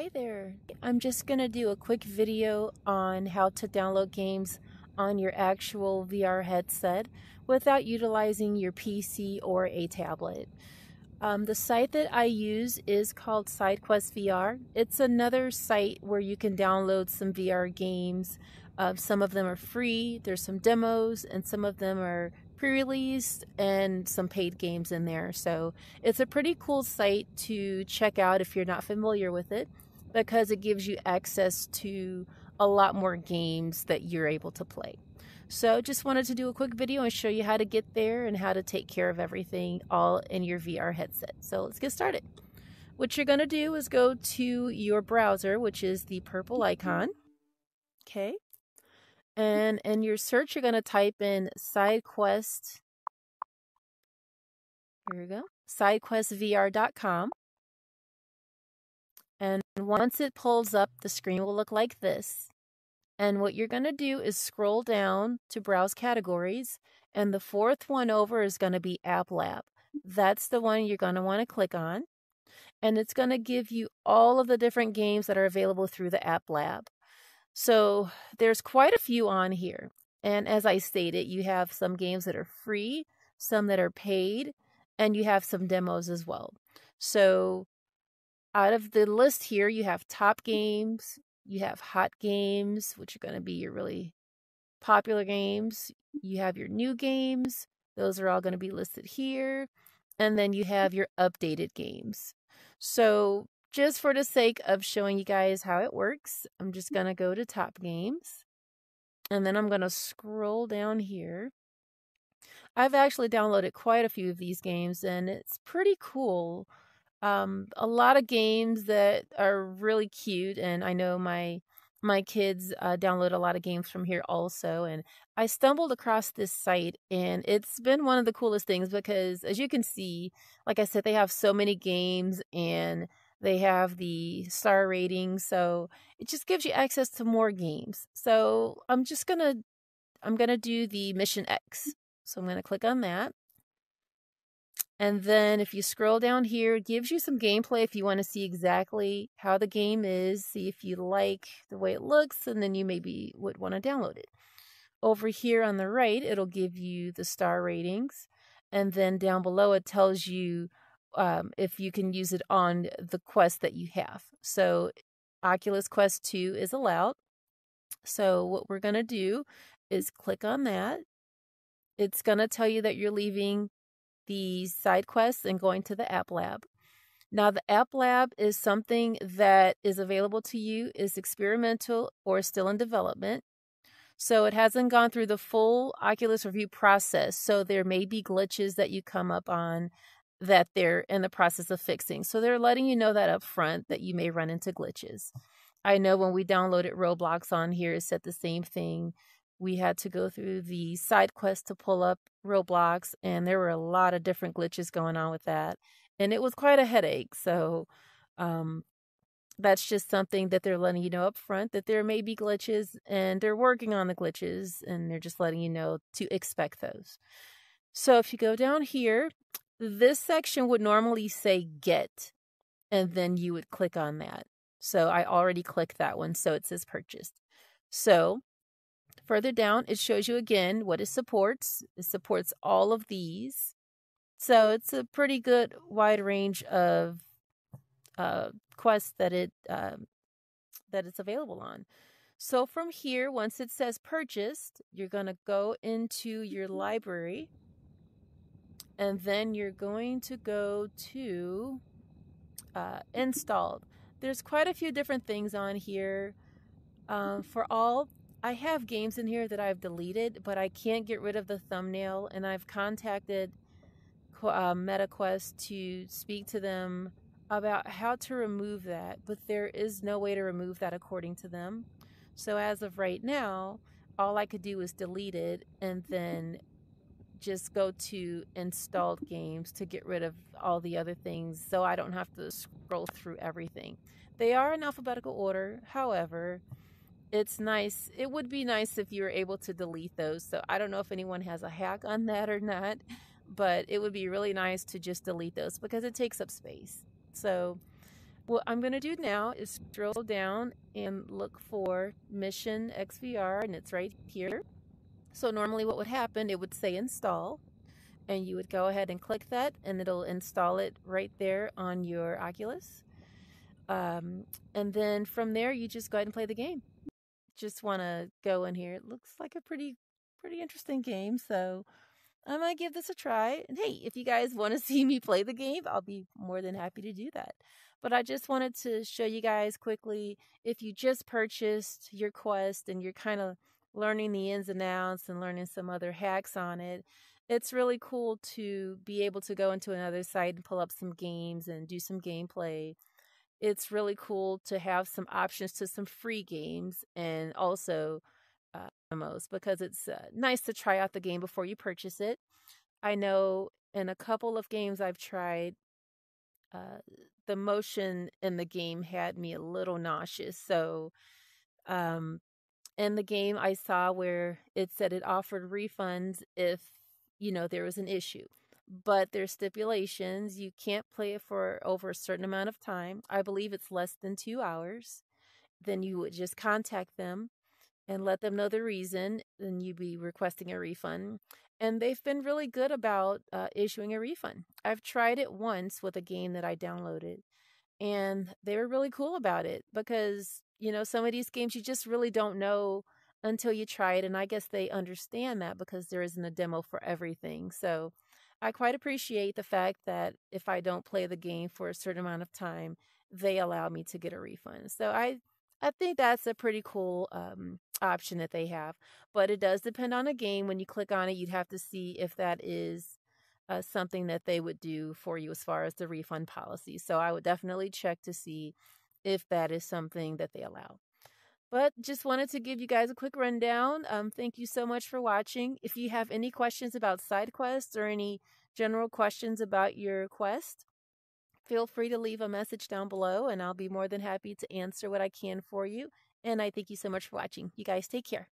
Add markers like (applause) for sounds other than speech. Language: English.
Hi there. I'm just going to do a quick video on how to download games on your actual VR headset without utilizing your PC or a tablet. Um, the site that I use is called SideQuest VR. It's another site where you can download some VR games. Uh, some of them are free, there's some demos, and some of them are pre-released and some paid games in there. So it's a pretty cool site to check out if you're not familiar with it because it gives you access to a lot more games that you're able to play. So just wanted to do a quick video and show you how to get there and how to take care of everything all in your VR headset. So let's get started. What you're going to do is go to your browser, which is the purple icon. Okay. And in your search, you're going to type in SideQuest. Here we go. SideQuestVR.com. And once it pulls up, the screen will look like this. And what you're going to do is scroll down to browse categories. And the fourth one over is going to be App Lab. That's the one you're going to want to click on. And it's going to give you all of the different games that are available through the App Lab. So there's quite a few on here. And as I stated, you have some games that are free, some that are paid, and you have some demos as well. So out of the list here, you have top mm. games, you have hot games, which are going to be your really popular games. You have your new games, those are all going to be listed here. And then you mm. have your updated games. So, just for the sake of showing you guys how it works, I'm just mm. going to go to top games. And then I'm going to scroll down here. I've actually downloaded quite a few of these games, and it's pretty cool um, a lot of games that are really cute and i know my my kids uh, download a lot of games from here also and i stumbled across this site and it's been one of the coolest things because as you can see like i said they have so many games and they have the star rating so it just gives you access to more games so i'm just gonna i'm gonna do the mission x so i'm gonna click on that and then if you scroll down here, it gives you some gameplay if you want to see exactly how the game is, see if you like the way it looks, and then you maybe would want to download it. Over here on the right, it'll give you the star ratings. And then down below, it tells you um, if you can use it on the quest that you have. So Oculus Quest 2 is allowed. So what we're going to do is click on that. It's going to tell you that you're leaving the side quests and going to the app lab. Now, the app lab is something that is available to you, is experimental or still in development. So it hasn't gone through the full Oculus review process. So there may be glitches that you come up on that they're in the process of fixing. So they're letting you know that up front that you may run into glitches. I know when we downloaded Roblox on here, it said the same thing we had to go through the side quest to pull up Roblox, and there were a lot of different glitches going on with that. And it was quite a headache. So um, that's just something that they're letting you know up front that there may be glitches, and they're working on the glitches, and they're just letting you know to expect those. So if you go down here, this section would normally say get, and then you would click on that. So I already clicked that one, so it says purchased. So Further down, it shows you again what it supports. It supports all of these. So it's a pretty good wide range of uh, quests that it um, that it's available on. So from here, once it says purchased, you're going to go into your library and then you're going to go to uh, installed. There's quite a few different things on here. Um, for all I have games in here that I've deleted, but I can't get rid of the thumbnail, and I've contacted uh, MetaQuest to speak to them about how to remove that, but there is no way to remove that according to them. So as of right now, all I could do is delete it and then just go to installed games to get rid of all the other things so I don't have to scroll through everything. They are in alphabetical order, however, it's nice. It would be nice if you were able to delete those. So I don't know if anyone has a hack on that or not, but it would be really nice to just delete those because it takes up space. So what I'm going to do now is scroll down and look for Mission XVR, and it's right here. So normally what would happen, it would say install, and you would go ahead and click that, and it'll install it right there on your Oculus. Um, and then from there, you just go ahead and play the game just want to go in here. It looks like a pretty, pretty interesting game. So I might give this a try. And hey, if you guys want to (laughs) see me play the game, I'll be more than happy to do that. But I just wanted to show you guys quickly if you just purchased your Quest and you're kind of learning the ins and outs and learning some other hacks on it, it's really cool to be able to go into another site and pull up some games and do some gameplay it's really cool to have some options to some free games and also uh, demos because it's uh, nice to try out the game before you purchase it. I know in a couple of games I've tried, uh, the motion in the game had me a little nauseous. So, um, in the game, I saw where it said it offered refunds if you know there was an issue but there's stipulations. You can't play it for over a certain amount of time. I believe it's less than two hours. Then you would just contact them and let them know the reason. Then you'd be requesting a refund. And they've been really good about uh, issuing a refund. I've tried it once with a game that I downloaded, and they were really cool about it because, you know, some of these games you just really don't know until you try it. And I guess they understand that because there isn't a demo for everything. So I quite appreciate the fact that if I don't play the game for a certain amount of time, they allow me to get a refund. So I I think that's a pretty cool um, option that they have. But it does depend on a game. When you click on it, you'd have to see if that is uh, something that they would do for you as far as the refund policy. So I would definitely check to see if that is something that they allow. But just wanted to give you guys a quick rundown. Um, thank you so much for watching. If you have any questions about side quests or any general questions about your quest, feel free to leave a message down below and I'll be more than happy to answer what I can for you. And I thank you so much for watching. You guys take care.